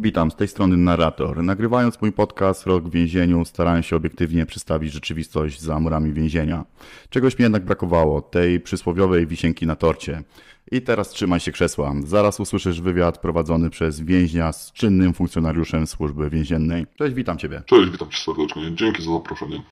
Witam, z tej strony narrator. Nagrywając mój podcast Rok w więzieniu, starałem się obiektywnie przedstawić rzeczywistość za murami więzienia. Czegoś mi jednak brakowało, tej przysłowiowej wisienki na torcie. I teraz trzymaj się krzesła. Zaraz usłyszysz wywiad prowadzony przez więźnia z czynnym funkcjonariuszem służby więziennej. Cześć, witam Ciebie. Cześć, witam Cię serdecznie. Dzięki za zaproszenie.